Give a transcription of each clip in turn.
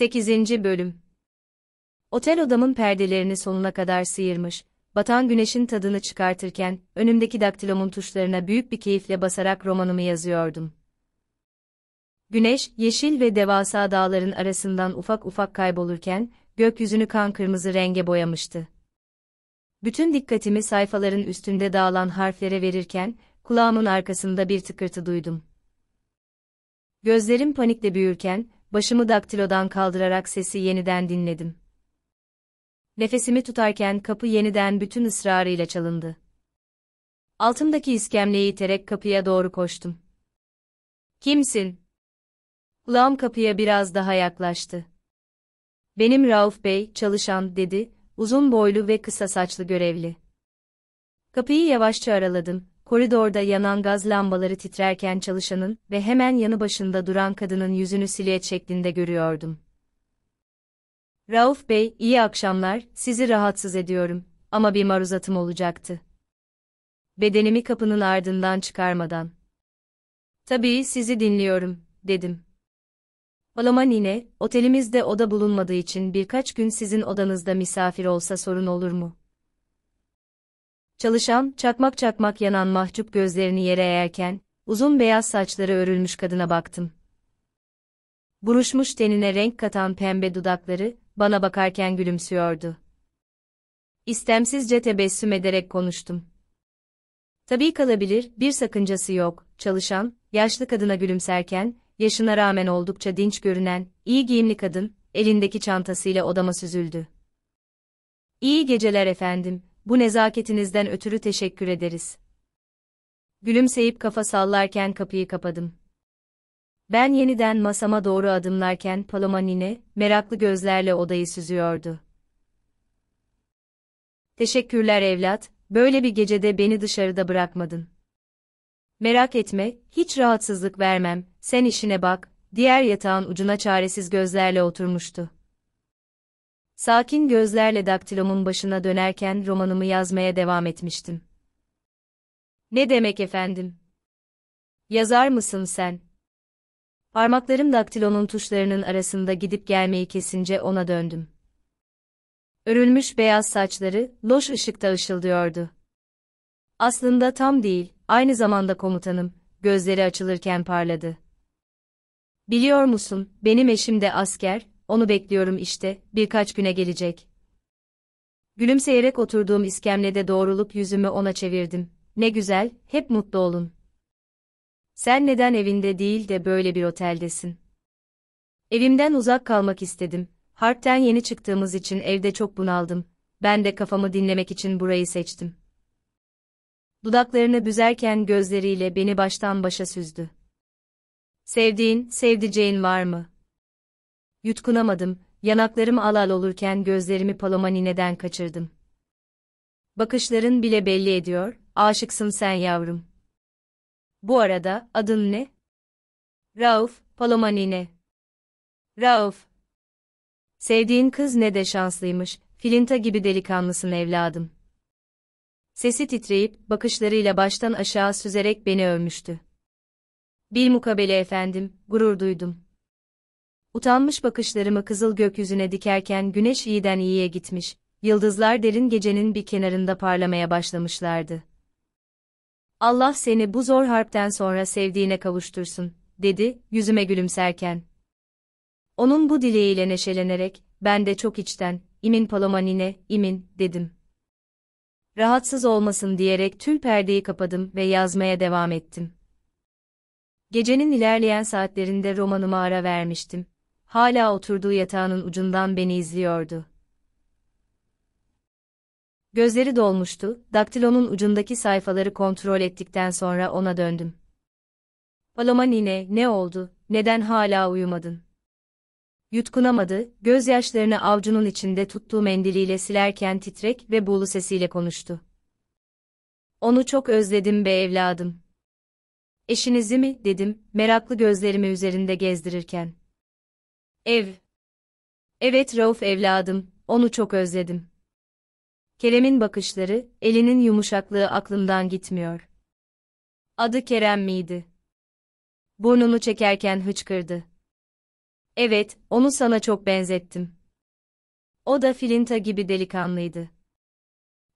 8. Bölüm Otel odamın perdelerini sonuna kadar sıyırmış, batan güneşin tadını çıkartırken, önümdeki daktilomun tuşlarına büyük bir keyifle basarak romanımı yazıyordum. Güneş, yeşil ve devasa dağların arasından ufak ufak kaybolurken, gökyüzünü kan kırmızı renge boyamıştı. Bütün dikkatimi sayfaların üstünde dağılan harflere verirken, kulağımın arkasında bir tıkırtı duydum. Gözlerim panikle büyürken, başımı daktilodan kaldırarak sesi yeniden dinledim. Nefesimi tutarken kapı yeniden bütün ısrarıyla çalındı. Altımdaki iskemleyi iterek kapıya doğru koştum. Kimsin? Kulağım kapıya biraz daha yaklaştı. Benim Rauf Bey, çalışan, dedi, uzun boylu ve kısa saçlı görevli. Kapıyı yavaşça araladım, koridorda yanan gaz lambaları titrerken çalışanın ve hemen yanı başında duran kadının yüzünü silüet şeklinde görüyordum. Rauf Bey, iyi akşamlar, sizi rahatsız ediyorum ama bir maruzatım olacaktı. Bedenimi kapının ardından çıkarmadan. Tabii sizi dinliyorum, dedim. Olaman yine, otelimizde oda bulunmadığı için birkaç gün sizin odanızda misafir olsa sorun olur mu? Çalışan, çakmak çakmak yanan mahcup gözlerini yere eğerken, uzun beyaz saçları örülmüş kadına baktım. Buruşmuş tenine renk katan pembe dudakları, bana bakarken gülümsüyordu. İstemsizce tebessüm ederek konuştum. Tabii kalabilir, bir sakıncası yok, çalışan, yaşlı kadına gülümserken, yaşına rağmen oldukça dinç görünen, iyi giyimli kadın, elindeki çantasıyla odama süzüldü. İyi geceler efendim, bu nezaketinizden ötürü teşekkür ederiz. Gülümseyip kafa sallarken kapıyı kapadım. Ben yeniden masama doğru adımlarken Paloma nine, meraklı gözlerle odayı süzüyordu. Teşekkürler evlat, böyle bir gecede beni dışarıda bırakmadın. Merak etme, hiç rahatsızlık vermem, sen işine bak, diğer yatağın ucuna çaresiz gözlerle oturmuştu. Sakin gözlerle daktilomun başına dönerken romanımı yazmaya devam etmiştim. Ne demek efendim? Yazar mısın sen? Parmaklarım daktilonun tuşlarının arasında gidip gelmeyi kesince ona döndüm. Örülmüş beyaz saçları, loş ışıkta ışıldıyordu. Aslında tam değil, aynı zamanda komutanım, gözleri açılırken parladı. Biliyor musun, benim eşim de asker, onu bekliyorum işte, birkaç güne gelecek. Gülümseyerek oturduğum iskemlede doğrulup yüzümü ona çevirdim. Ne güzel, hep mutlu olun. Sen neden evinde değil de böyle bir oteldesin? Evimden uzak kalmak istedim. Harpten yeni çıktığımız için evde çok bunaldım. Ben de kafamı dinlemek için burayı seçtim. Dudaklarını büzerken gözleriyle beni baştan başa süzdü. Sevdiğin, sevdiceğin var mı? Yutkunamadım, yanaklarım alal olurken gözlerimi Palomanine'den kaçırdım. Bakışların bile belli ediyor, aşıksın sen yavrum. Bu arada, adın ne? Rauf, Palomanine. Rauf. Sevdiğin kız ne de şanslıymış, filinta gibi delikanlısın evladım. Sesi titreyip, bakışlarıyla baştan aşağı süzerek beni övmüştü. Bir mukabele efendim, gurur duydum. Utanmış bakışlarımı kızıl gökyüzüne dikerken güneş iyiden iyiye gitmiş, yıldızlar derin gecenin bir kenarında parlamaya başlamışlardı. Allah seni bu zor harpten sonra sevdiğine kavuştursun, dedi, yüzüme gülümserken. Onun bu dileğiyle neşelenerek, ben de çok içten, imin palomanine, imin, dedim. Rahatsız olmasın diyerek tüm perdeyi kapadım ve yazmaya devam ettim. Gecenin ilerleyen saatlerinde romanıma ara vermiştim hala oturduğu yatağının ucundan beni izliyordu. Gözleri dolmuştu, daktilonun ucundaki sayfaları kontrol ettikten sonra ona döndüm. Paloma nine, ne oldu, neden hala uyumadın? Yutkunamadı, gözyaşlarını avcunun içinde tuttuğu mendiliyle silerken titrek ve buğulu sesiyle konuştu. Onu çok özledim be evladım. Eşinizi mi, dedim, meraklı gözlerimi üzerinde gezdirirken. Ev. Evet Rauf evladım, onu çok özledim. Kerem'in bakışları, elinin yumuşaklığı aklımdan gitmiyor. Adı Kerem miydi? Burnunu çekerken hıçkırdı. Evet, onu sana çok benzettim. O da filinta gibi delikanlıydı.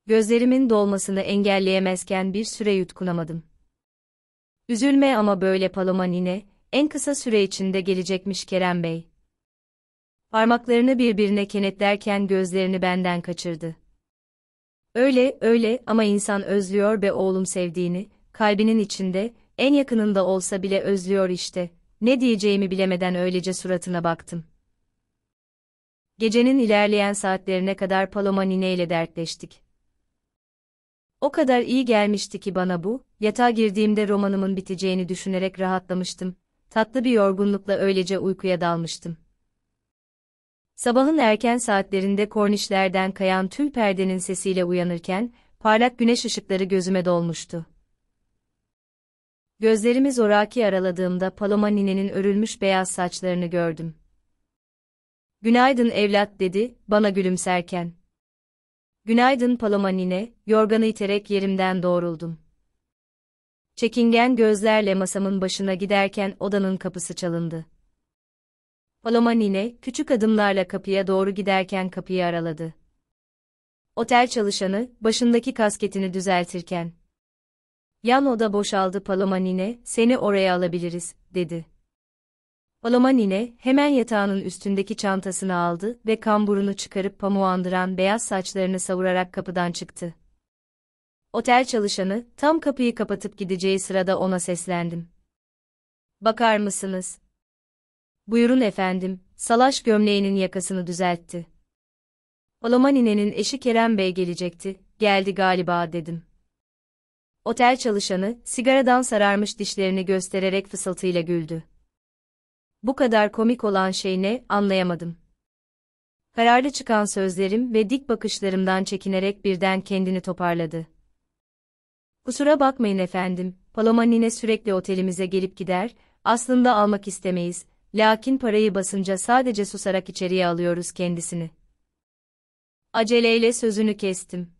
Gözlerimin dolmasını engelleyemezken bir süre yutkunamadım. Üzülme ama böyle Paloma nine, en kısa süre içinde gelecekmiş Kerem Bey. Parmaklarını birbirine kenetlerken gözlerini benden kaçırdı. Öyle, öyle ama insan özlüyor be oğlum sevdiğini, kalbinin içinde, en yakınında olsa bile özlüyor işte. Ne diyeceğimi bilemeden öylece suratına baktım. Gecenin ilerleyen saatlerine kadar Paloma Nine ile dertleştik. O kadar iyi gelmişti ki bana bu, yatağa girdiğimde romanımın biteceğini düşünerek rahatlamıştım. Tatlı bir yorgunlukla öylece uykuya dalmıştım. Sabahın erken saatlerinde kornişlerden kayan tül perdenin sesiyle uyanırken, parlak güneş ışıkları gözüme dolmuştu. Gözlerimi zoraki araladığımda Paloma ninenin örülmüş beyaz saçlarını gördüm. Günaydın evlat dedi, bana gülümserken. Günaydın Paloma nine, yorganı iterek yerimden doğruldum. Çekingen gözlerle masamın başına giderken odanın kapısı çalındı. Paloman ile küçük adımlarla kapıya doğru giderken kapıyı araladı. Otel çalışanı, başındaki kasketini düzeltirken. Yan oda boşaldı Palomanine, seni oraya alabiliriz, dedi. Palomanine, hemen yatağının üstündeki çantasını aldı ve kamburunu çıkarıp pamuğandıran beyaz saçlarını savurarak kapıdan çıktı. Otel çalışanı, tam kapıyı kapatıp gideceği sırada ona seslendim. Bakar mısınız? Buyurun efendim, salaş gömleğinin yakasını düzeltti. Palomanine'nin eşi Kerem Bey gelecekti, geldi galiba dedim. Otel çalışanı, sigaradan sararmış dişlerini göstererek fısıltıyla güldü. Bu kadar komik olan şey ne, anlayamadım. Kararlı çıkan sözlerim ve dik bakışlarımdan çekinerek birden kendini toparladı. Kusura bakmayın efendim, Palomanine sürekli otelimize gelip gider, aslında almak istemeyiz, Lakin parayı basınca sadece susarak içeriye alıyoruz kendisini. Aceleyle sözünü kestim.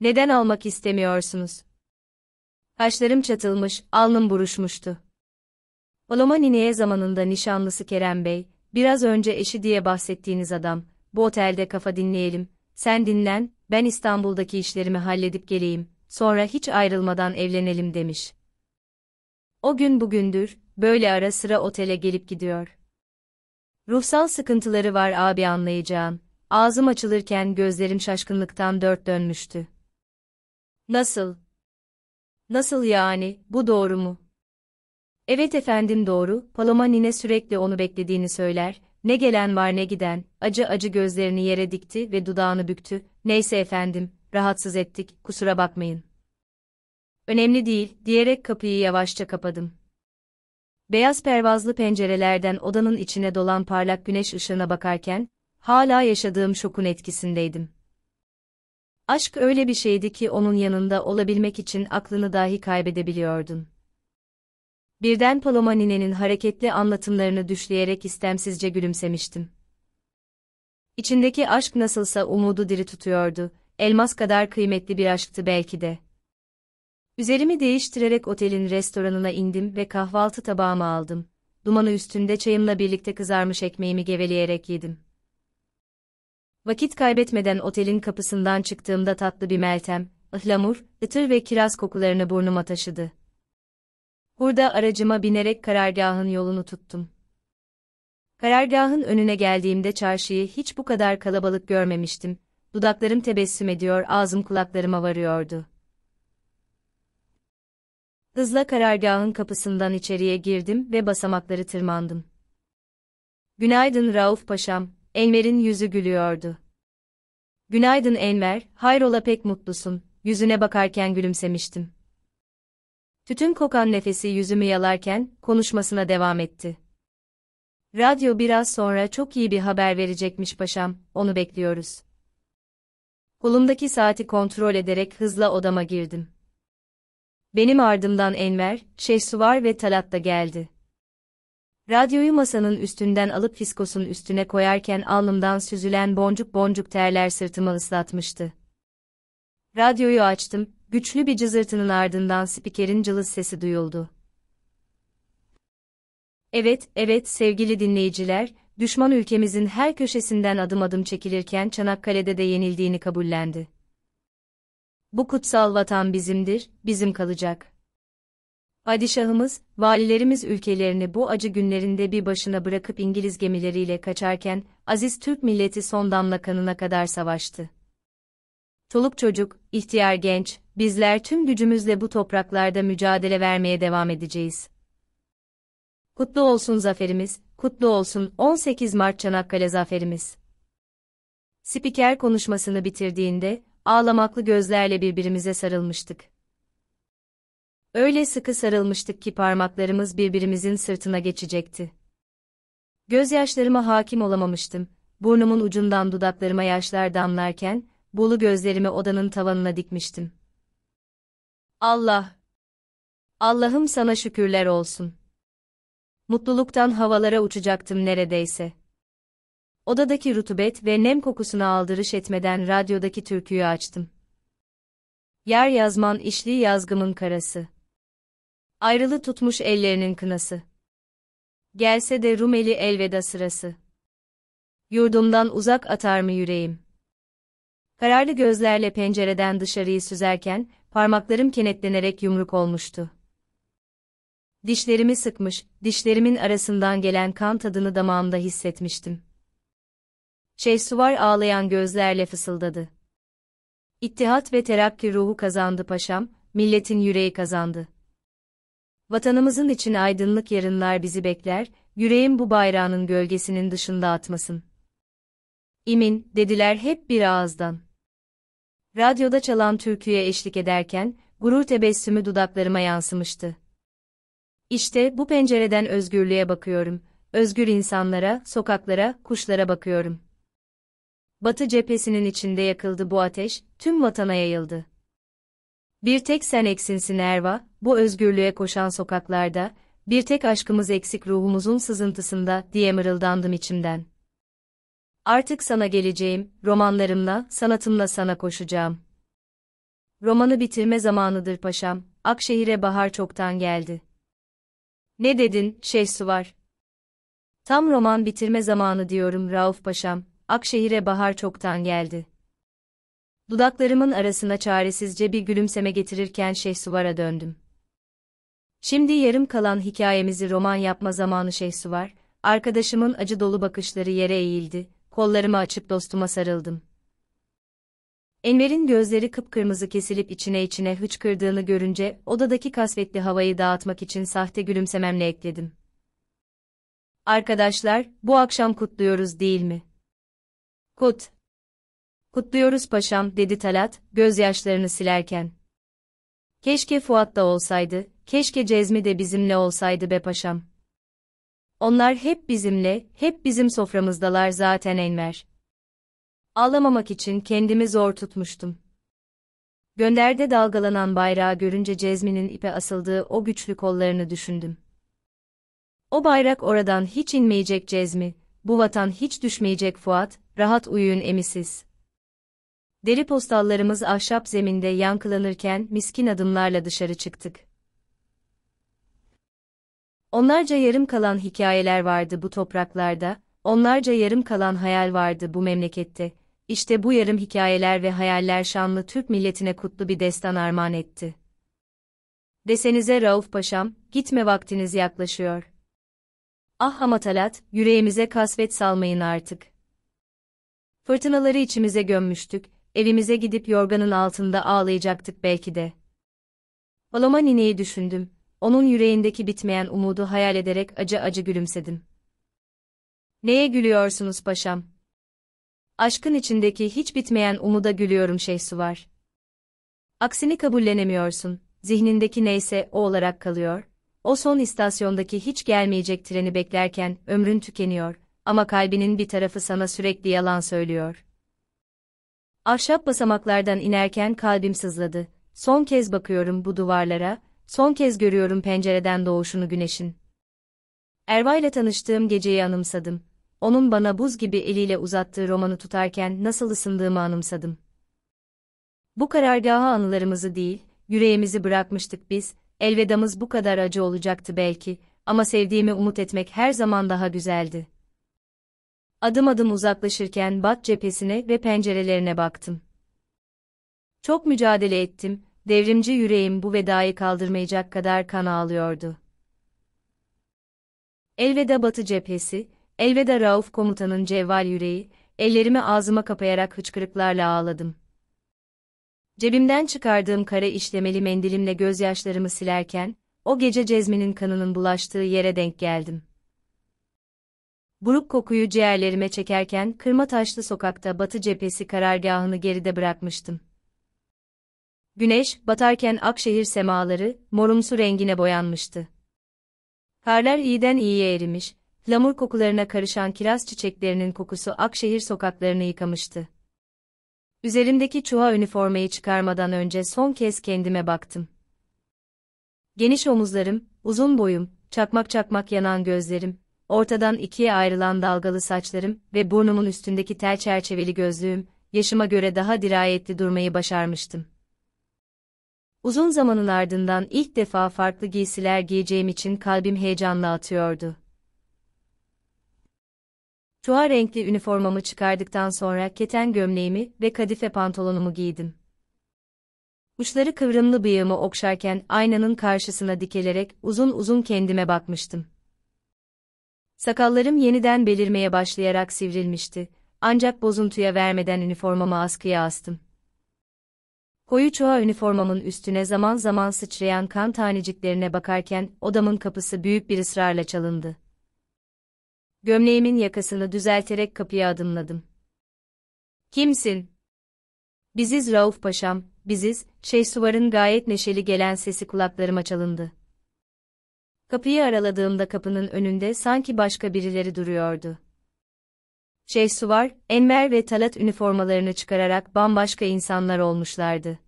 Neden almak istemiyorsunuz? Kaşlarım çatılmış, alnım buruşmuştu. Olomanine'ye zamanında nişanlısı Kerem Bey, biraz önce eşi diye bahsettiğiniz adam, bu otelde kafa dinleyelim, sen dinlen, ben İstanbul'daki işlerimi halledip geleyim, sonra hiç ayrılmadan evlenelim demiş. O gün bugündür, böyle ara sıra otele gelip gidiyor. Ruhsal sıkıntıları var abi anlayacağın. Ağzım açılırken gözlerim şaşkınlıktan dört dönmüştü. Nasıl? Nasıl yani, bu doğru mu? Evet efendim doğru, Paloma nine sürekli onu beklediğini söyler, ne gelen var ne giden, acı acı gözlerini yere dikti ve dudağını büktü, neyse efendim, rahatsız ettik, kusura bakmayın. Önemli değil, diyerek kapıyı yavaşça kapadım. Beyaz pervazlı pencerelerden odanın içine dolan parlak güneş ışığına bakarken, hala yaşadığım şokun etkisindeydim. Aşk öyle bir şeydi ki onun yanında olabilmek için aklını dahi kaybedebiliyordun. Birden Paloma ninenin hareketli anlatımlarını düşleyerek istemsizce gülümsemiştim. İçindeki aşk nasılsa umudu diri tutuyordu, elmas kadar kıymetli bir aşktı belki de. Üzerimi değiştirerek otelin restoranına indim ve kahvaltı tabağımı aldım. Dumanı üstünde çayımla birlikte kızarmış ekmeğimi geveleyerek yedim. Vakit kaybetmeden otelin kapısından çıktığımda tatlı bir meltem, ıhlamur, ıtır ve kiraz kokularını burnuma taşıdı. Burada aracıma binerek karargahın yolunu tuttum. Karargahın önüne geldiğimde çarşıyı hiç bu kadar kalabalık görmemiştim. Dudaklarım tebessüm ediyor, ağzım kulaklarıma varıyordu. Hızla karargahın kapısından içeriye girdim ve basamakları tırmandım. Günaydın Rauf Paşam, Enver'in yüzü gülüyordu. Günaydın Enver, hayrola pek mutlusun, yüzüne bakarken gülümsemiştim. Tütün kokan nefesi yüzümü yalarken, konuşmasına devam etti. Radyo biraz sonra çok iyi bir haber verecekmiş paşam, onu bekliyoruz. Kolumdaki saati kontrol ederek hızla odama girdim. Benim ardımdan Enver, Şehsuvar ve Talat da geldi. Radyoyu masanın üstünden alıp fiskosun üstüne koyarken alnımdan süzülen boncuk boncuk terler sırtımı ıslatmıştı. Radyoyu açtım, güçlü bir cızırtının ardından spikerin cılız sesi duyuldu. Evet, evet sevgili dinleyiciler, düşman ülkemizin her köşesinden adım adım çekilirken Çanakkale'de de yenildiğini kabullendi bu kutsal vatan bizimdir, bizim kalacak. Padişahımız, valilerimiz ülkelerini bu acı günlerinde bir başına bırakıp İngiliz gemileriyle kaçarken, aziz Türk milleti son damla kanına kadar savaştı. Çoluk çocuk, ihtiyar genç, bizler tüm gücümüzle bu topraklarda mücadele vermeye devam edeceğiz. Kutlu olsun zaferimiz, kutlu olsun 18 Mart Çanakkale zaferimiz. Spiker konuşmasını bitirdiğinde, ağlamaklı gözlerle birbirimize sarılmıştık. Öyle sıkı sarılmıştık ki parmaklarımız birbirimizin sırtına geçecekti. Gözyaşlarıma hakim olamamıştım, burnumun ucundan dudaklarıma yaşlar damlarken, bulu gözlerimi odanın tavanına dikmiştim. Allah! Allah'ım sana şükürler olsun. Mutluluktan havalara uçacaktım neredeyse odadaki rutubet ve nem kokusunu aldırış etmeden radyodaki türküyü açtım. Yer yazman işli yazgımın karası. Ayrılı tutmuş ellerinin kınası. Gelse de Rumeli elveda sırası. Yurdumdan uzak atar mı yüreğim? Kararlı gözlerle pencereden dışarıyı süzerken, parmaklarım kenetlenerek yumruk olmuştu. Dişlerimi sıkmış, dişlerimin arasından gelen kan tadını damağımda hissetmiştim. Şehsuvar ağlayan gözlerle fısıldadı. İttihat ve terakki ruhu kazandı paşam, milletin yüreği kazandı. Vatanımızın için aydınlık yarınlar bizi bekler, yüreğim bu bayrağının gölgesinin dışında atmasın. İmin, dediler hep bir ağızdan. Radyoda çalan türküye eşlik ederken, gurur tebessümü dudaklarıma yansımıştı. İşte bu pencereden özgürlüğe bakıyorum, özgür insanlara, sokaklara, kuşlara bakıyorum. Batı cephesinin içinde yakıldı bu ateş, tüm vatana yayıldı. Bir tek sen eksinsin Erva, bu özgürlüğe koşan sokaklarda, bir tek aşkımız eksik ruhumuzun sızıntısında diye mırıldandım içimden. Artık sana geleceğim, romanlarımla, sanatımla sana koşacağım. Romanı bitirme zamanıdır paşam, Akşehir'e bahar çoktan geldi. Ne dedin, şey su var. Tam roman bitirme zamanı diyorum Rauf paşam, Akşehir'e bahar çoktan geldi. Dudaklarımın arasına çaresizce bir gülümseme getirirken Şehsuvar'a döndüm. Şimdi yarım kalan hikayemizi roman yapma zamanı Şehsuvar, arkadaşımın acı dolu bakışları yere eğildi, kollarımı açıp dostuma sarıldım. Enver'in gözleri kıpkırmızı kesilip içine içine hıçkırdığını görünce odadaki kasvetli havayı dağıtmak için sahte gülümsememle ekledim. Arkadaşlar, bu akşam kutluyoruz değil mi? Kut. Kutluyoruz paşam, dedi Talat, gözyaşlarını silerken. Keşke Fuat da olsaydı, keşke Cezmi de bizimle olsaydı be paşam. Onlar hep bizimle, hep bizim soframızdalar zaten Enver. Ağlamamak için kendimi zor tutmuştum. Gönderde dalgalanan bayrağı görünce Cezmi'nin ipe asıldığı o güçlü kollarını düşündüm. O bayrak oradan hiç inmeyecek Cezmi, bu vatan hiç düşmeyecek Fuat, rahat uyuyun emisiz. Deri postallarımız ahşap zeminde yankılanırken miskin adımlarla dışarı çıktık. Onlarca yarım kalan hikayeler vardı bu topraklarda, onlarca yarım kalan hayal vardı bu memlekette. İşte bu yarım hikayeler ve hayaller şanlı Türk milletine kutlu bir destan armağan etti. Desenize Rauf Paşam, gitme vaktiniz yaklaşıyor. Ah Hamatalat, yüreğimize kasvet salmayın artık. Fırtınaları içimize gömmüştük, evimize gidip yorganın altında ağlayacaktık belki de. Paloma nineyi düşündüm, onun yüreğindeki bitmeyen umudu hayal ederek acı acı gülümsedim. Neye gülüyorsunuz paşam? Aşkın içindeki hiç bitmeyen umuda gülüyorum şeysi var. Aksini kabullenemiyorsun, zihnindeki neyse o olarak kalıyor, o son istasyondaki hiç gelmeyecek treni beklerken ömrün tükeniyor, ama kalbinin bir tarafı sana sürekli yalan söylüyor. Ahşap basamaklardan inerken kalbim sızladı. Son kez bakıyorum bu duvarlara, son kez görüyorum pencereden doğuşunu güneşin. ile tanıştığım geceyi anımsadım. Onun bana buz gibi eliyle uzattığı romanı tutarken nasıl ısındığımı anımsadım. Bu karargaha anılarımızı değil, yüreğimizi bırakmıştık biz, elvedamız bu kadar acı olacaktı belki, ama sevdiğimi umut etmek her zaman daha güzeldi. Adım adım uzaklaşırken Bat cephesine ve pencerelerine baktım. Çok mücadele ettim, devrimci yüreğim bu vedayı kaldırmayacak kadar kan ağlıyordu. Elveda Batı cephesi, elveda Rauf komutanın cevval yüreği, ellerimi ağzıma kapayarak hıçkırıklarla ağladım. Cebimden çıkardığım kara işlemeli mendilimle gözyaşlarımı silerken, o gece Cezmi'nin kanının bulaştığı yere denk geldim. Buruk kokuyu ciğerlerime çekerken kırma taşlı sokakta batı cephesi karargahını geride bırakmıştım. Güneş, batarken Akşehir semaları, morumsu rengine boyanmıştı. Karlar iyiden iyiye erimiş, lamur kokularına karışan kiraz çiçeklerinin kokusu Akşehir sokaklarını yıkamıştı. Üzerimdeki çuha üniformayı çıkarmadan önce son kez kendime baktım. Geniş omuzlarım, uzun boyum, çakmak çakmak yanan gözlerim, ortadan ikiye ayrılan dalgalı saçlarım ve burnumun üstündeki tel çerçeveli gözlüğüm, yaşıma göre daha dirayetli durmayı başarmıştım. Uzun zamanın ardından ilk defa farklı giysiler giyeceğim için kalbim heyecanla atıyordu. Tuha renkli üniformamı çıkardıktan sonra keten gömleğimi ve kadife pantolonumu giydim. Uçları kıvrımlı bıyığımı okşarken aynanın karşısına dikelerek uzun uzun kendime bakmıştım. Sakallarım yeniden belirmeye başlayarak sivrilmişti, ancak bozuntuya vermeden üniformamı askıya astım. Koyu çoğa üniformamın üstüne zaman zaman sıçrayan kan taneciklerine bakarken odamın kapısı büyük bir ısrarla çalındı. Gömleğimin yakasını düzelterek kapıya adımladım. Kimsin? Biziz Rauf Paşam, biziz, Şeyh Suvar'ın gayet neşeli gelen sesi kulaklarıma çalındı. Kapıyı araladığımda kapının önünde sanki başka birileri duruyordu. Şehsuvar, Enver ve Talat üniformalarını çıkararak bambaşka insanlar olmuşlardı.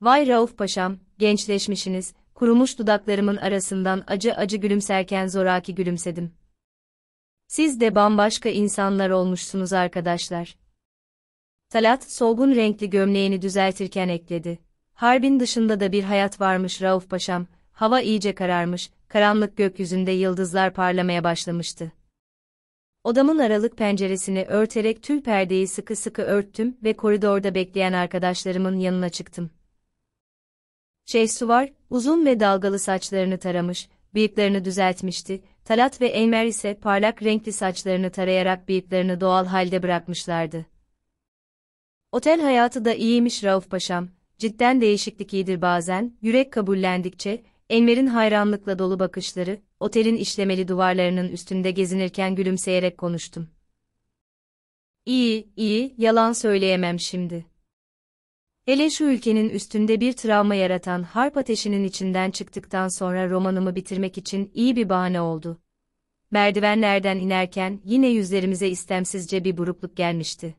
Vay Rauf Paşam, gençleşmişiniz, kurumuş dudaklarımın arasından acı acı gülümserken zoraki gülümsedim. Siz de bambaşka insanlar olmuşsunuz arkadaşlar. Talat, solgun renkli gömleğini düzeltirken ekledi. Harbin dışında da bir hayat varmış Rauf Paşam, Hava iyice kararmış, karanlık gökyüzünde yıldızlar parlamaya başlamıştı. Odamın aralık penceresini örterek tül perdeyi sıkı sıkı örttüm ve koridorda bekleyen arkadaşlarımın yanına çıktım. Şehsuvar, uzun ve dalgalı saçlarını taramış, bıyıklarını düzeltmişti, Talat ve Enver ise parlak renkli saçlarını tarayarak bıyıklarını doğal halde bırakmışlardı. Otel hayatı da iyiymiş Rauf Paşam, cidden değişiklik iyidir bazen, yürek kabullendikçe, Enver'in hayranlıkla dolu bakışları, otelin işlemeli duvarlarının üstünde gezinirken gülümseyerek konuştum. İyi, iyi, yalan söyleyemem şimdi. Hele şu ülkenin üstünde bir travma yaratan harp ateşinin içinden çıktıktan sonra romanımı bitirmek için iyi bir bahane oldu. Merdivenlerden inerken yine yüzlerimize istemsizce bir burukluk gelmişti.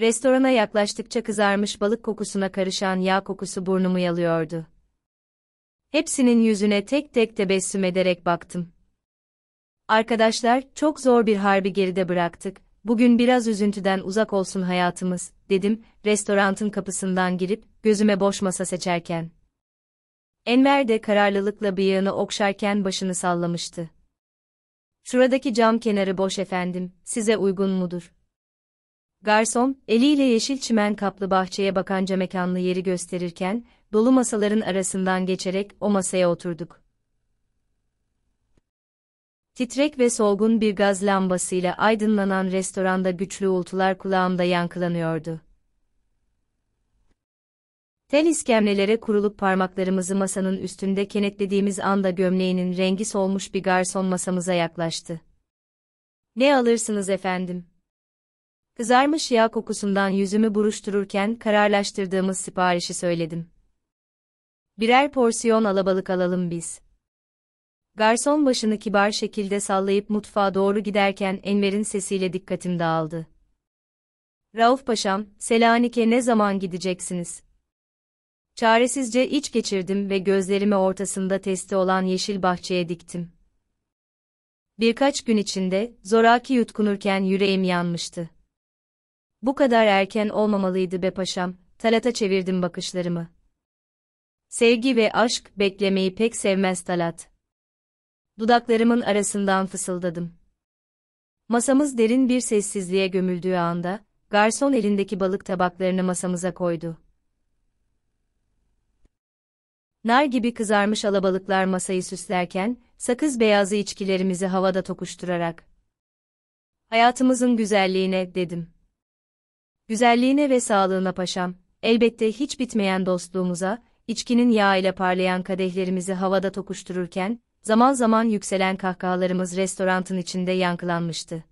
Restorana yaklaştıkça kızarmış balık kokusuna karışan yağ kokusu burnumu yalıyordu. Hepsinin yüzüne tek tek tebessüm ederek baktım. Arkadaşlar, çok zor bir harbi geride bıraktık. Bugün biraz üzüntüden uzak olsun hayatımız, dedim, restorantın kapısından girip, gözüme boş masa seçerken. Enver de kararlılıkla bıyığını okşarken başını sallamıştı. Şuradaki cam kenarı boş efendim, size uygun mudur? Garson, eliyle yeşil çimen kaplı bahçeye bakan camekanlı yeri gösterirken, dolu masaların arasından geçerek o masaya oturduk. Titrek ve solgun bir gaz lambasıyla aydınlanan restoranda güçlü uğultular kulağımda yankılanıyordu. Tel iskemlelere kurulup parmaklarımızı masanın üstünde kenetlediğimiz anda gömleğinin rengi solmuş bir garson masamıza yaklaştı. Ne alırsınız efendim? Kızarmış yağ kokusundan yüzümü buruştururken kararlaştırdığımız siparişi söyledim. Birer porsiyon alabalık alalım biz. Garson başını kibar şekilde sallayıp mutfağa doğru giderken Enver'in sesiyle dikkatim dağıldı. Rauf Paşam, Selanik'e ne zaman gideceksiniz? Çaresizce iç geçirdim ve gözlerimi ortasında testi olan yeşil bahçeye diktim. Birkaç gün içinde, zoraki yutkunurken yüreğim yanmıştı. Bu kadar erken olmamalıydı be paşam, talata çevirdim bakışlarımı. Sevgi ve aşk, beklemeyi pek sevmez Talat. Dudaklarımın arasından fısıldadım. Masamız derin bir sessizliğe gömüldüğü anda, garson elindeki balık tabaklarını masamıza koydu. Nar gibi kızarmış alabalıklar masayı süslerken, sakız beyazı içkilerimizi havada tokuşturarak. Hayatımızın güzelliğine, dedim. Güzelliğine ve sağlığına paşam, elbette hiç bitmeyen dostluğumuza, içkinin yağ ile parlayan kadehlerimizi havada tokuştururken, zaman zaman yükselen kahkahalarımız restorantın içinde yankılanmıştı.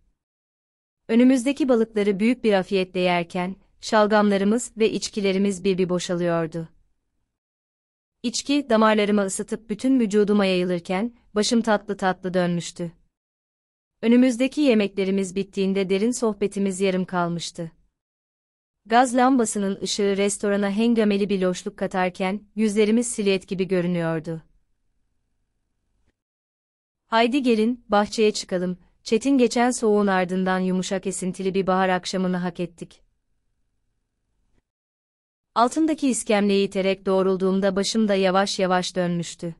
Önümüzdeki balıkları büyük bir afiyetle yerken, şalgamlarımız ve içkilerimiz bir bir boşalıyordu. İçki damarlarımı ısıtıp bütün vücuduma yayılırken, başım tatlı tatlı dönmüştü. Önümüzdeki yemeklerimiz bittiğinde derin sohbetimiz yarım kalmıştı. Gaz lambasının ışığı restorana hengameli bir loşluk katarken, yüzlerimiz silüet gibi görünüyordu. Haydi gelin, bahçeye çıkalım, çetin geçen soğuğun ardından yumuşak esintili bir bahar akşamını hak ettik. Altındaki iskemleyi iterek doğrulduğumda başım da yavaş yavaş dönmüştü.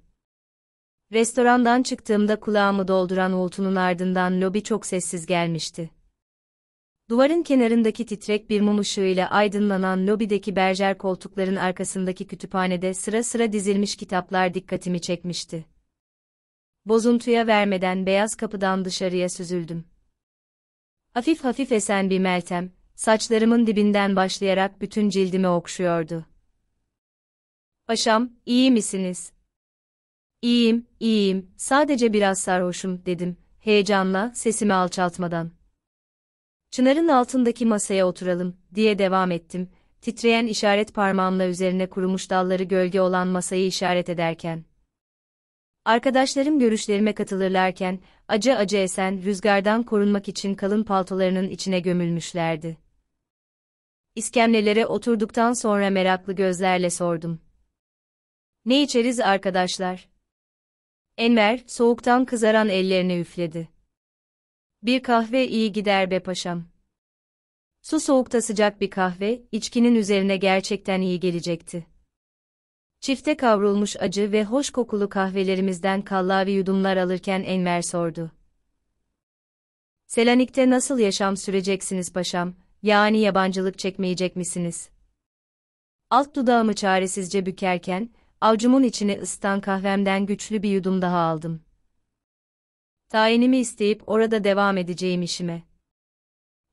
Restorandan çıktığımda kulağımı dolduran uğultunun ardından lobi çok sessiz gelmişti. Duvarın kenarındaki titrek bir mum ışığıyla aydınlanan lobideki berjer koltukların arkasındaki kütüphanede sıra sıra dizilmiş kitaplar dikkatimi çekmişti. Bozuntuya vermeden beyaz kapıdan dışarıya süzüldüm. Hafif hafif esen bir meltem, saçlarımın dibinden başlayarak bütün cildimi okşuyordu. Paşam, iyi misiniz? İyiyim, iyiyim, sadece biraz sarhoşum, dedim, heyecanla, sesimi alçaltmadan. Çınarın altındaki masaya oturalım, diye devam ettim, titreyen işaret parmağımla üzerine kurumuş dalları gölge olan masayı işaret ederken. Arkadaşlarım görüşlerime katılırlarken, acı acı esen rüzgardan korunmak için kalın paltolarının içine gömülmüşlerdi. İskemlelere oturduktan sonra meraklı gözlerle sordum. Ne içeriz arkadaşlar? Enver, soğuktan kızaran ellerini üfledi. Bir kahve iyi gider be paşam. Su soğukta sıcak bir kahve, içkinin üzerine gerçekten iyi gelecekti. Çifte kavrulmuş acı ve hoş kokulu kahvelerimizden kallavi yudumlar alırken Enver sordu. Selanik'te nasıl yaşam süreceksiniz paşam, yani yabancılık çekmeyecek misiniz? Alt dudağımı çaresizce bükerken, avcumun içine ısıtan kahvemden güçlü bir yudum daha aldım. Tayinimi isteyip orada devam edeceğim işime.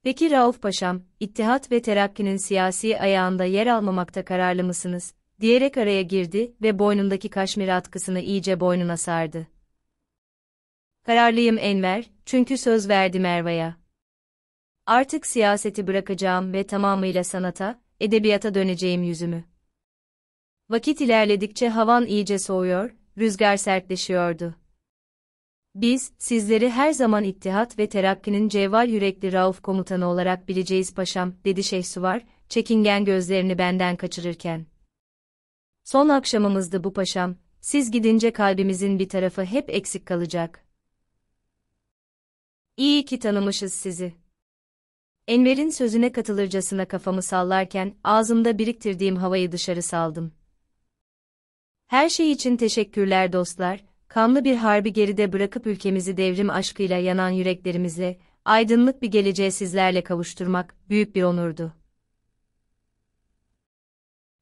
Peki Rauf Paşam, İttihat ve Terakki'nin siyasi ayağında yer almamakta kararlı mısınız? diyerek araya girdi ve boynundaki kaşmir atkısını iyice boynuna sardı. Kararlıyım Enver, çünkü söz verdim Erva'ya. Artık siyaseti bırakacağım ve tamamıyla sanata, edebiyata döneceğim yüzümü. Vakit ilerledikçe havan iyice soğuyor, rüzgar sertleşiyordu. Biz, sizleri her zaman ittihat ve terakkinin cevval yürekli Rauf komutanı olarak bileceğiz paşam, dedi Şehsuvar, çekingen gözlerini benden kaçırırken. Son akşamımızdı bu paşam, siz gidince kalbimizin bir tarafı hep eksik kalacak. İyi ki tanımışız sizi. Enver'in sözüne katılırcasına kafamı sallarken ağzımda biriktirdiğim havayı dışarı saldım. Her şey için teşekkürler dostlar, kanlı bir harbi geride bırakıp ülkemizi devrim aşkıyla yanan yüreklerimizle, aydınlık bir geleceğe sizlerle kavuşturmak büyük bir onurdu.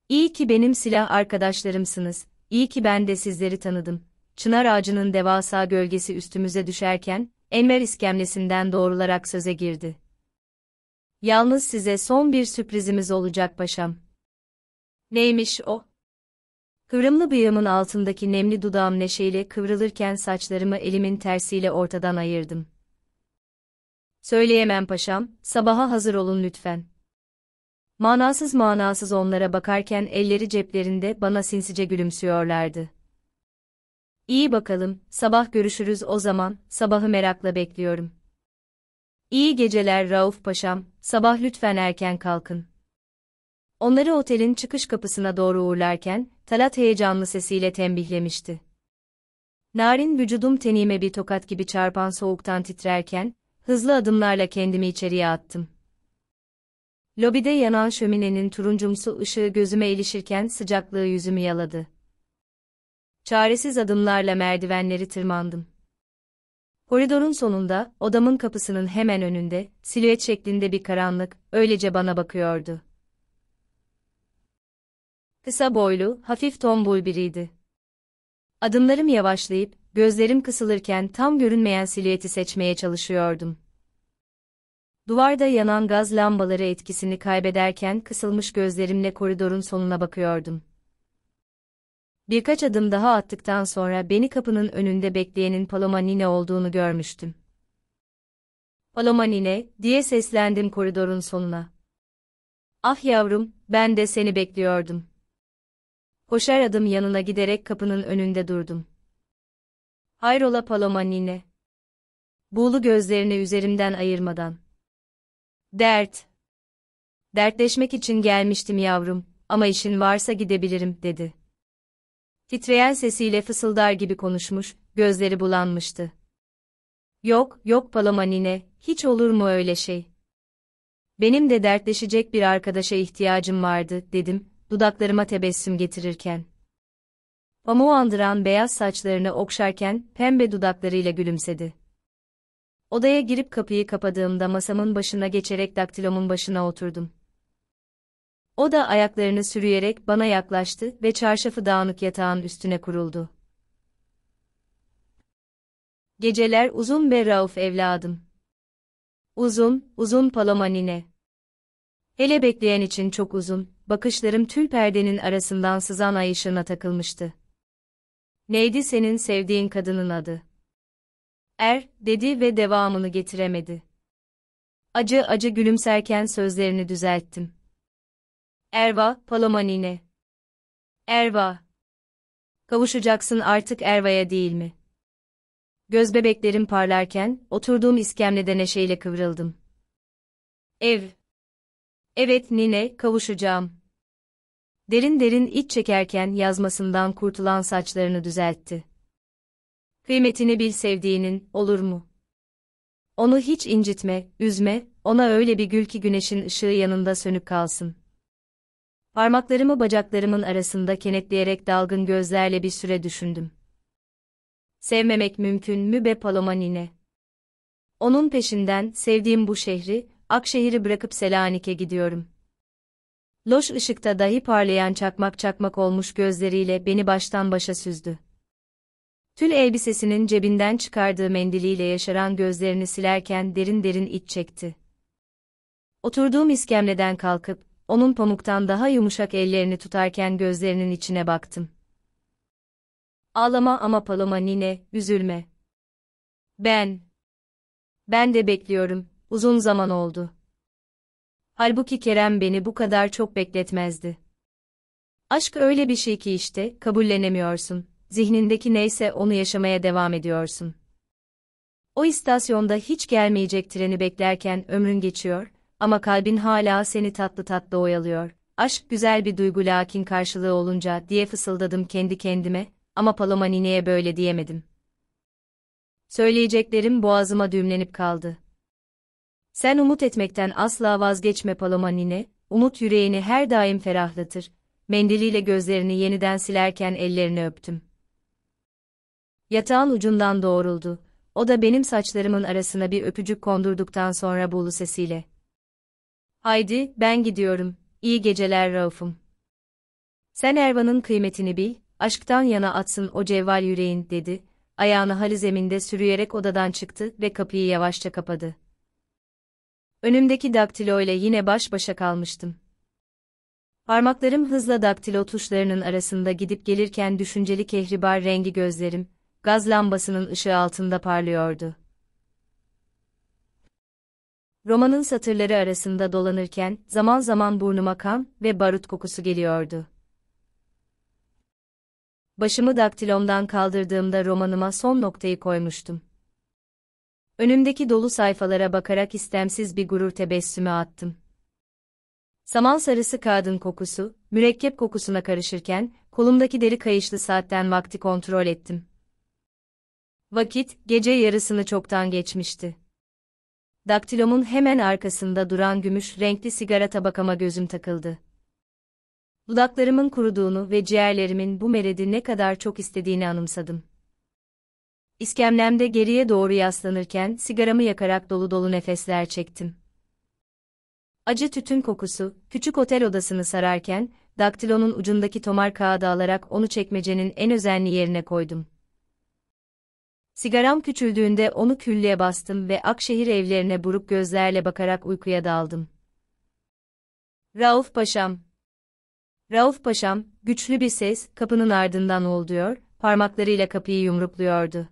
İyi ki benim silah arkadaşlarımsınız, iyi ki ben de sizleri tanıdım. Çınar ağacının devasa gölgesi üstümüze düşerken, Enver iskemlesinden doğrularak söze girdi. Yalnız size son bir sürprizimiz olacak paşam. Neymiş o? Kıvrımlı bıyığımın altındaki nemli dudağım neşeyle kıvrılırken saçlarımı elimin tersiyle ortadan ayırdım. Söyleyemem paşam, sabaha hazır olun lütfen. Manasız manasız onlara bakarken elleri ceplerinde bana sinsice gülümsüyorlardı. İyi bakalım, sabah görüşürüz o zaman, sabahı merakla bekliyorum. İyi geceler Rauf paşam, sabah lütfen erken kalkın. Onları otelin çıkış kapısına doğru uğurlarken, Talat heyecanlı sesiyle tembihlemişti. Narin vücudum tenime bir tokat gibi çarpan soğuktan titrerken, hızlı adımlarla kendimi içeriye attım. Lobide yanan şöminenin turuncumsu ışığı gözüme ilişirken sıcaklığı yüzümü yaladı. Çaresiz adımlarla merdivenleri tırmandım. Koridorun sonunda, odamın kapısının hemen önünde, silüet şeklinde bir karanlık, öylece bana bakıyordu. Kısa boylu, hafif tombul biriydi. Adımlarım yavaşlayıp, gözlerim kısılırken tam görünmeyen silüeti seçmeye çalışıyordum. Duvarda yanan gaz lambaları etkisini kaybederken kısılmış gözlerimle koridorun sonuna bakıyordum. Birkaç adım daha attıktan sonra beni kapının önünde bekleyenin Paloma Nine olduğunu görmüştüm. Paloma Nine, diye seslendim koridorun sonuna. Ah yavrum, ben de seni bekliyordum. Koşar adım yanına giderek kapının önünde durdum. Hayrola Paloma nine. Buğulu gözlerini üzerimden ayırmadan. Dert. Dertleşmek için gelmiştim yavrum ama işin varsa gidebilirim dedi. Titreyen sesiyle fısıldar gibi konuşmuş, gözleri bulanmıştı. Yok, yok Paloma nine, hiç olur mu öyle şey? Benim de dertleşecek bir arkadaşa ihtiyacım vardı, dedim, dudaklarıma tebessüm getirirken. Pamuğu andıran beyaz saçlarını okşarken pembe dudaklarıyla gülümsedi. Odaya girip kapıyı kapadığımda masamın başına geçerek daktilomun başına oturdum. O da ayaklarını sürüyerek bana yaklaştı ve çarşafı dağınık yatağın üstüne kuruldu. Geceler uzun be Rauf evladım. Uzun, uzun Paloma nine. Hele bekleyen için çok uzun, bakışlarım tül perdenin arasından sızan ay ışığına takılmıştı. Neydi senin sevdiğin kadının adı? Er, dedi ve devamını getiremedi. Acı acı gülümserken sözlerini düzelttim. Erva, Palamanine. Erva. Kavuşacaksın artık Erva'ya değil mi? Göz bebeklerim parlarken, oturduğum iskemlede neşeyle kıvrıldım. Ev. Evet nine, kavuşacağım. Derin derin iç çekerken yazmasından kurtulan saçlarını düzeltti. Kıymetini bil sevdiğinin, olur mu? Onu hiç incitme, üzme, ona öyle bir gül ki güneşin ışığı yanında sönük kalsın. Parmaklarımı bacaklarımın arasında kenetleyerek dalgın gözlerle bir süre düşündüm. Sevmemek mümkün mü be Palomanine? Onun peşinden sevdiğim bu şehri, Akşehir'i bırakıp Selanik'e gidiyorum. Loş ışıkta dahi parlayan çakmak çakmak olmuş gözleriyle beni baştan başa süzdü. Tül elbisesinin cebinden çıkardığı mendiliyle yaşaran gözlerini silerken derin derin iç çekti. Oturduğum iskemleden kalkıp, onun pamuktan daha yumuşak ellerini tutarken gözlerinin içine baktım. Ağlama ama paloma nine, üzülme. Ben. Ben de bekliyorum, Uzun zaman oldu. Halbuki Kerem beni bu kadar çok bekletmezdi. Aşk öyle bir şey ki işte, kabullenemiyorsun. Zihnindeki neyse onu yaşamaya devam ediyorsun. O istasyonda hiç gelmeyecek treni beklerken ömrün geçiyor ama kalbin hala seni tatlı tatlı oyalıyor. Aşk güzel bir duygu lakin karşılığı olunca diye fısıldadım kendi kendime ama Paloma nineye böyle diyemedim. Söyleyeceklerim boğazıma düğümlenip kaldı. Sen umut etmekten asla vazgeçme Paloma nine, umut yüreğini her daim ferahlatır, mendiliyle gözlerini yeniden silerken ellerini öptüm. Yatağın ucundan doğruldu, o da benim saçlarımın arasına bir öpücük kondurduktan sonra buğulu sesiyle. Haydi, ben gidiyorum, iyi geceler Rauf'um. Sen Ervan'ın kıymetini bil, aşktan yana atsın o cevval yüreğin, dedi, ayağını halı zeminde sürüyerek odadan çıktı ve kapıyı yavaşça kapadı. Önümdeki daktilo ile yine baş başa kalmıştım. Parmaklarım hızla daktilo tuşlarının arasında gidip gelirken düşünceli kehribar rengi gözlerim, gaz lambasının ışığı altında parlıyordu. Romanın satırları arasında dolanırken zaman zaman burnuma kan ve barut kokusu geliyordu. Başımı daktilomdan kaldırdığımda romanıma son noktayı koymuştum. Önümdeki dolu sayfalara bakarak istemsiz bir gurur tebessümü attım. Saman sarısı kağıdın kokusu, mürekkep kokusuna karışırken, kolumdaki deri kayışlı saatten vakti kontrol ettim. Vakit, gece yarısını çoktan geçmişti. Daktilomun hemen arkasında duran gümüş renkli sigara tabakama gözüm takıldı. Dudaklarımın kuruduğunu ve ciğerlerimin bu meredi ne kadar çok istediğini anımsadım. İskemlemde geriye doğru yaslanırken sigaramı yakarak dolu dolu nefesler çektim. Acı tütün kokusu, küçük otel odasını sararken, daktilonun ucundaki tomar kağıdı alarak onu çekmecenin en özenli yerine koydum. Sigaram küçüldüğünde onu küllüye bastım ve Akşehir evlerine buruk gözlerle bakarak uykuya daldım. Rauf Paşam Rauf Paşam, güçlü bir ses, kapının ardından ol parmaklarıyla kapıyı yumrukluyordu.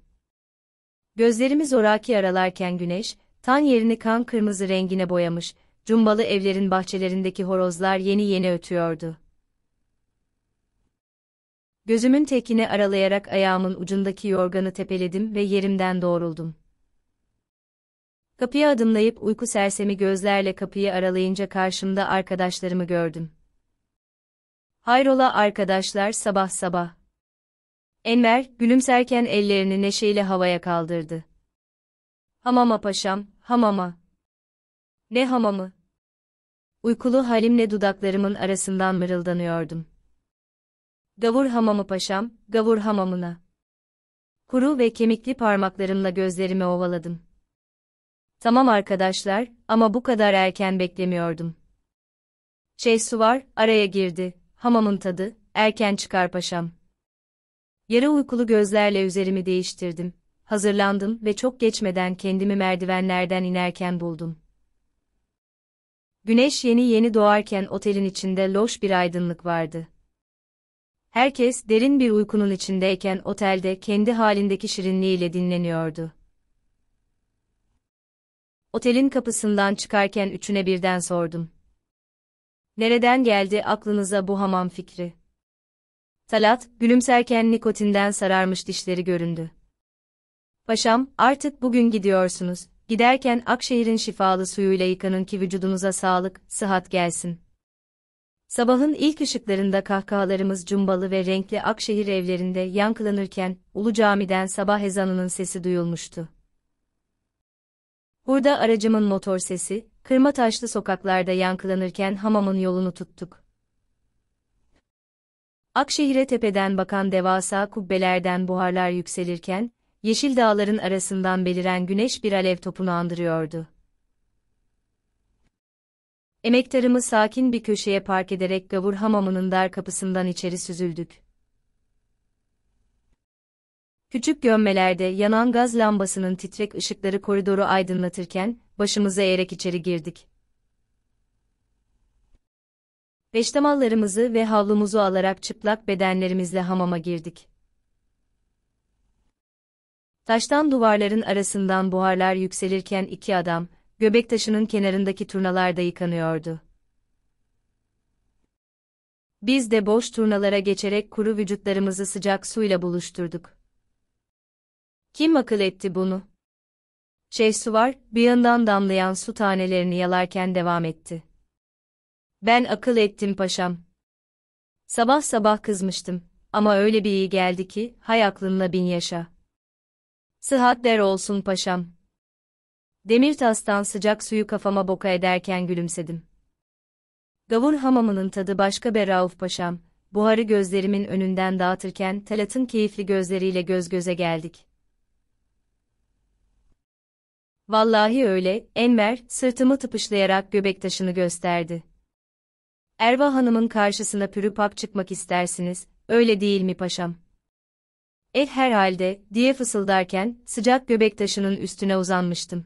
Gözlerimi zoraki aralarken güneş, tan yerini kan kırmızı rengine boyamış, cumbalı evlerin bahçelerindeki horozlar yeni yeni ötüyordu. Gözümün tekini aralayarak ayağımın ucundaki yorganı tepeledim ve yerimden doğruldum. Kapıya adımlayıp uyku sersemi gözlerle kapıyı aralayınca karşımda arkadaşlarımı gördüm. Hayrola arkadaşlar sabah sabah. Enver, gülümserken ellerini neşeyle havaya kaldırdı. Hamama paşam, hamama. Ne hamamı? Uykulu halimle dudaklarımın arasından mırıldanıyordum. Gavur hamamı paşam, gavur hamamına. Kuru ve kemikli parmaklarımla gözlerimi ovaladım. Tamam arkadaşlar, ama bu kadar erken beklemiyordum. Şey su var, araya girdi, hamamın tadı, erken çıkar paşam. Yarı uykulu gözlerle üzerimi değiştirdim, hazırlandım ve çok geçmeden kendimi merdivenlerden inerken buldum. Güneş yeni yeni doğarken otelin içinde loş bir aydınlık vardı. Herkes derin bir uykunun içindeyken otelde kendi halindeki şirinliğiyle dinleniyordu. Otelin kapısından çıkarken üçüne birden sordum. Nereden geldi aklınıza bu hamam fikri? Talat, gülümserken nikotinden sararmış dişleri göründü. Paşam, artık bugün gidiyorsunuz. Giderken Akşehir'in şifalı suyuyla yıkanın ki vücudunuza sağlık, sıhhat gelsin. Sabahın ilk ışıklarında kahkahalarımız cumbalı ve renkli Akşehir evlerinde yankılanırken, Ulu Cami'den sabah ezanının sesi duyulmuştu. Burada aracımın motor sesi, kırma taşlı sokaklarda yankılanırken hamamın yolunu tuttuk. Akşehir'e tepeden bakan devasa kubbelerden buharlar yükselirken, yeşil dağların arasından beliren güneş bir alev topunu andırıyordu. Emektarımı sakin bir köşeye park ederek gavur hamamının dar kapısından içeri süzüldük. Küçük gömmelerde yanan gaz lambasının titrek ışıkları koridoru aydınlatırken, başımıza eğerek içeri girdik. Peştemallarımızı ve havlumuzu alarak çıplak bedenlerimizle hamama girdik. Taştan duvarların arasından buharlar yükselirken iki adam, göbek taşının kenarındaki turnalarda yıkanıyordu. Biz de boş turnalara geçerek kuru vücutlarımızı sıcak suyla buluşturduk. Kim akıl etti bunu? Şey suvar, bir yandan damlayan su tanelerini yalarken devam etti. Ben akıl ettim paşam. Sabah sabah kızmıştım ama öyle bir iyi geldi ki hay aklınla bin yaşa. Sıhhat der olsun paşam. Demirtas'tan sıcak suyu kafama boka ederken gülümsedim. Gavur hamamının tadı başka be Rauf paşam, buharı gözlerimin önünden dağıtırken Talat'ın keyifli gözleriyle göz göze geldik. Vallahi öyle, Enver, sırtımı tıpışlayarak göbek taşını gösterdi. Erva Hanım'ın karşısına pürüpak çıkmak istersiniz, öyle değil mi paşam? El eh, herhalde, diye fısıldarken, sıcak göbek taşının üstüne uzanmıştım.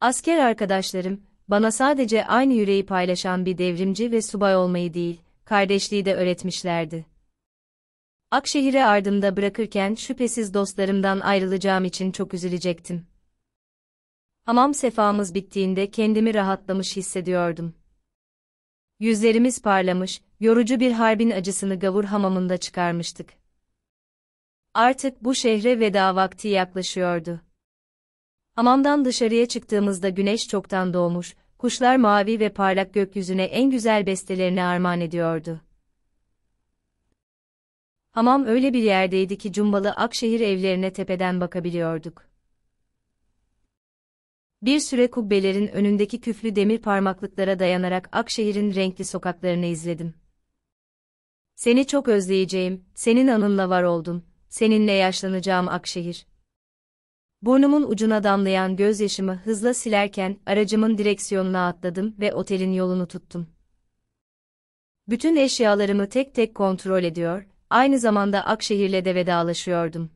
Asker arkadaşlarım, bana sadece aynı yüreği paylaşan bir devrimci ve subay olmayı değil, kardeşliği de öğretmişlerdi. Akşehir'e ardımda bırakırken şüphesiz dostlarımdan ayrılacağım için çok üzülecektim. Hamam sefamız bittiğinde kendimi rahatlamış hissediyordum. Yüzlerimiz parlamış, yorucu bir harbin acısını gavur hamamında çıkarmıştık. Artık bu şehre veda vakti yaklaşıyordu. Hamamdan dışarıya çıktığımızda güneş çoktan doğmuş, kuşlar mavi ve parlak gökyüzüne en güzel bestelerini armağan ediyordu. Hamam öyle bir yerdeydi ki cumbalı Akşehir evlerine tepeden bakabiliyorduk. Bir süre kubbelerin önündeki küflü demir parmaklıklara dayanarak Akşehir'in renkli sokaklarını izledim. Seni çok özleyeceğim, senin anınla var oldum, seninle yaşlanacağım Akşehir. Burnumun ucuna damlayan gözyaşımı hızla silerken aracımın direksiyonuna atladım ve otelin yolunu tuttum. Bütün eşyalarımı tek tek kontrol ediyor, aynı zamanda Akşehir'le de vedalaşıyordum.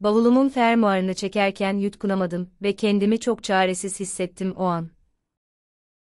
Bavulumun fermuarını çekerken yutkunamadım ve kendimi çok çaresiz hissettim o an.